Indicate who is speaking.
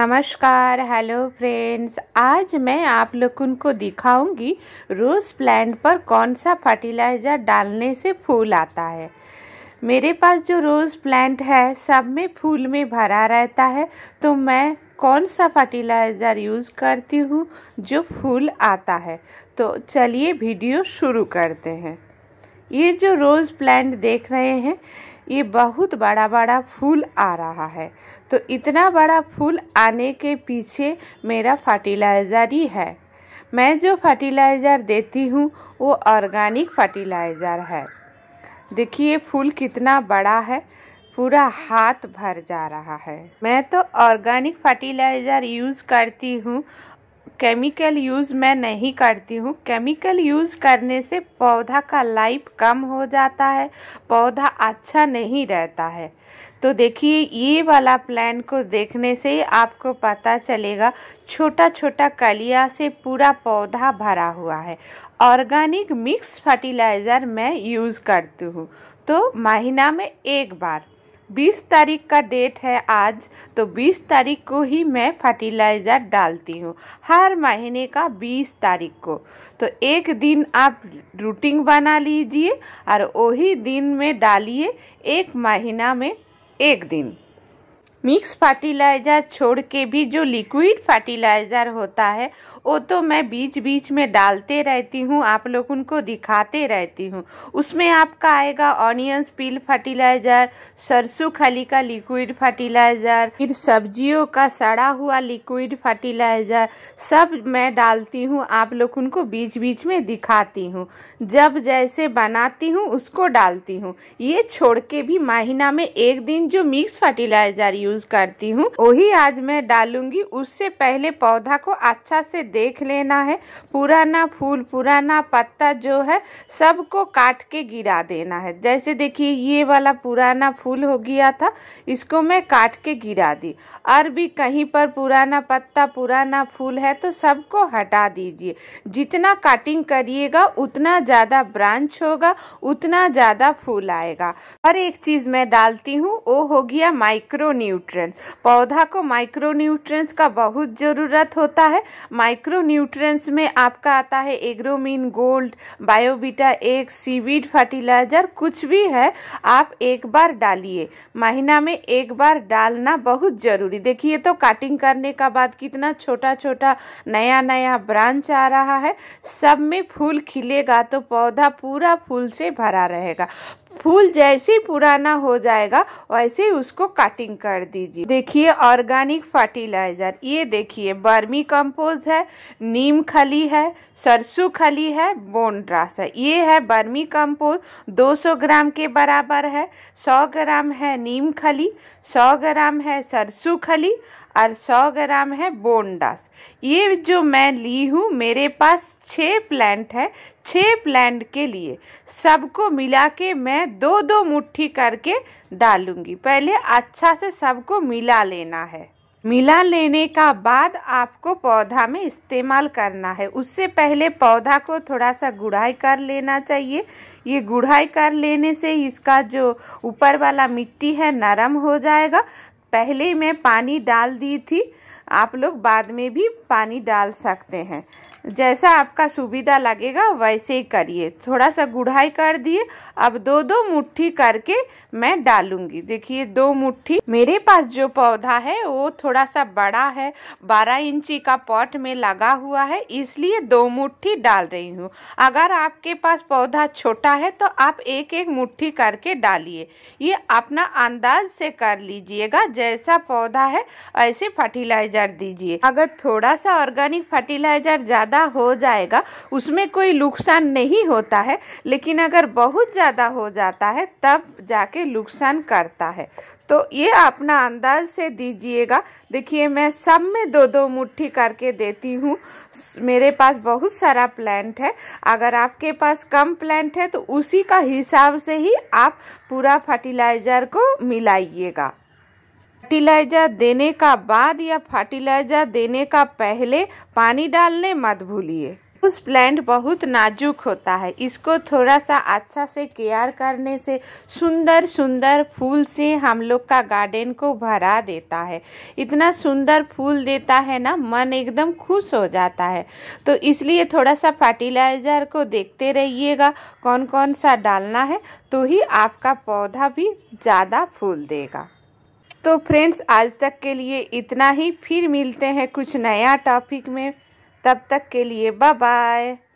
Speaker 1: नमस्कार hello friends आज मैं आप लोगों को दिखाऊंगी रोज़ प्लांट पर कौन सा फर्टिलाइज़र डालने से फूल आता है मेरे पास जो रोज़ प्लांट है सब में फूल में भरा रहता है तो मैं कौन सा फर्टिलाइज़र यूज़ करती हूँ जो फूल आता है तो चलिए वीडियो शुरू करते हैं ये जो रोज़ प्लांट देख रहे हैं ये बहुत बड़ा बड़ा फूल आ रहा है तो इतना बड़ा फूल आने के पीछे मेरा फर्टिलाइज़र ही है मैं जो फर्टिलाइज़र देती हूँ वो ऑर्गेनिक फर्टिलाइज़र है देखिए फूल कितना बड़ा है पूरा हाथ भर जा रहा है मैं तो ऑर्गेनिक फर्टिलाइज़र यूज़ करती हूँ केमिकल यूज़ मैं नहीं करती हूँ केमिकल यूज़ करने से पौधा का लाइफ कम हो जाता है पौधा अच्छा नहीं रहता है तो देखिए ये वाला प्लान को देखने से आपको पता चलेगा छोटा छोटा कलिया से पूरा पौधा भरा हुआ है ऑर्गेनिक मिक्स फर्टिलाइज़र मैं यूज़ करती हूँ तो महीना में एक बार बीस तारीख का डेट है आज तो बीस तारीख को ही मैं फर्टिलाइज़र डालती हूँ हर महीने का बीस तारीख को तो एक दिन आप रूटीन बना लीजिए और वही दिन में डालिए एक महीना में एक दिन मिक्स फर्टिलाइज़र छोड़ के भी जो लिक्विड फर्टिलाइज़र होता है वो तो मैं बीच बीच में डालते रहती हूँ आप लोग उनको दिखाते रहती हूँ उसमें आपका आएगा ऑनियन पील फर्टिलाइज़र सरसों खली का लिक्विड फर्टिलाइज़र फिर सब्जियों का सड़ा हुआ लिक्विड फर्टिलाइज़र सब मैं डालती हूँ आप लोग उनको बीच बीच में दिखाती हूँ जब जैसे बनाती हूँ उसको डालती हूँ ये छोड़ के भी महीना में एक दिन जो मिक्स फर्टिलाइज़र यूज यूज करती हूँ वही आज मैं डालूंगी उससे पहले पौधा को अच्छा से देख लेना है पुराना फूल पुराना पत्ता जो है सबको काट के गिरा देना है जैसे देखिए ये वाला पुराना फूल हो गया था इसको मैं काट के गिरा दी और भी कहीं पर पुराना पत्ता पुराना फूल है तो सबको हटा दीजिए जितना काटिंग करिएगा उतना ज़्यादा ब्रांच होगा उतना ज़्यादा फूल आएगा और एक चीज़ मैं डालती हूँ वो हो गया माइक्रो न्यूट्रेंस पौधा को न्यूट्रेंस का बहुत ज़रूरत होता है माइक्रो न्यूट्रेंस में आपका आता है एग्रोमिन गोल्ड बायोबीटा एक सीवीड फर्टिलाइजर कुछ भी है आप एक बार डालिए महीना में एक बार डालना बहुत ज़रूरी देखिए तो काटिंग करने का बाद कितना छोटा छोटा नया नया ब्रांच आ रहा है सब में फूल खिलेगा तो पौधा पूरा फूल से भरा रहेगा फूल जैसे पुराना हो जाएगा वैसे उसको कटिंग कर दीजिए देखिए ऑर्गेनिक फर्टिलाइजर ये देखिए बर्मी कंपोज है नीम खली है सरसों खली है बोन ड्रास है ये है बर्मी कंपोज 200 ग्राम के बराबर है 100 ग्राम है नीम खली 100 ग्राम है सरसों खली और 100 ग्राम है बोनडास ये जो मैं ली हूँ मेरे पास छः प्लांट है छः प्लांट के लिए सबको मिला के मैं दो दो मुट्ठी करके डालूंगी पहले अच्छा से सबको मिला लेना है मिला लेने का बाद आपको पौधा में इस्तेमाल करना है उससे पहले पौधा को थोड़ा सा गुड़ाई कर लेना चाहिए ये गुढ़ाई कर लेने से इसका जो ऊपर वाला मिट्टी है नरम हो जाएगा पहले मैं पानी डाल दी थी आप लोग बाद में भी पानी डाल सकते हैं जैसा आपका सुविधा लगेगा वैसे ही करिए थोड़ा सा गुढ़ाई कर दिए अब दो दो मुट्ठी करके मैं डालूंगी देखिए दो मुट्ठी मेरे पास जो पौधा है वो थोड़ा सा बड़ा है बारह इंची का पॉट में लगा हुआ है इसलिए दो मुट्ठी डाल रही हूँ अगर आपके पास पौधा छोटा है तो आप एक एक मुट्ठी करके डालिए ये अपना अंदाज से कर लीजिएगा जैसा पौधा है ऐसे फर्टिलाइजर फर्टिलाइजर दीजिए अगर थोड़ा सा ऑर्गेनिक फर्टिलाइजर ज़्यादा हो जाएगा उसमें कोई नुकसान नहीं होता है लेकिन अगर बहुत ज़्यादा हो जाता है तब जाके नुकसान करता है तो ये अपना अंदाज से दीजिएगा देखिए मैं सब में दो दो मुट्ठी करके देती हूँ मेरे पास बहुत सारा प्लांट है अगर आपके पास कम प्लांट है तो उसी का हिसाब से ही आप पूरा फर्टिलाइज़र को मिलाइएगा फर्टिलाइजर देने का बाद या फर्टिलाइजर देने का पहले पानी डालने मत भूलिए उस प्लांट बहुत नाजुक होता है इसको थोड़ा सा अच्छा से केयर करने से सुंदर सुंदर फूल से हम लोग का गार्डन को भरा देता है इतना सुंदर फूल देता है ना मन एकदम खुश हो जाता है तो इसलिए थोड़ा सा फर्टिलाइज़र को देखते रहिएगा कौन कौन सा डालना है तो ही आपका पौधा भी ज़्यादा फूल देगा तो फ्रेंड्स आज तक के लिए इतना ही फिर मिलते हैं कुछ नया टॉपिक में तब तक के लिए बाय बाय